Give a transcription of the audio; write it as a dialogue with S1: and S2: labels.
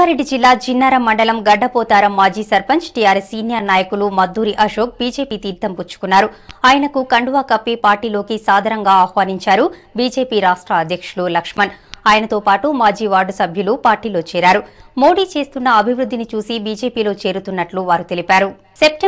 S1: రంగారెడ్డి జిల్లా చిన్నారం మండలం గడ్డపోతారం మాజీ సర్పంచ్ టీఆర్ఎస్ సీనియర్ నాయకులు మద్దూరి అశోక్ బీజేపీ తీర్థం పుచ్చుకున్నారు ఆయనకు కండువా కప్పి పార్టీలోకి సాదరంగా ఆహ్వానించారు బీజేపీ రాష్ట్ర అధ్యక్షులు లక్ష్మణ్ ఆయనతో పాటు మాజీ వార్డు సభ్యులు పార్టీలో చేరారు మోడీ చేస్తున్న అభివృద్ధిని చూసి బీజేపీలో చేరుతున్నట్లు వారు తెలిపారు సెప్టెంబర్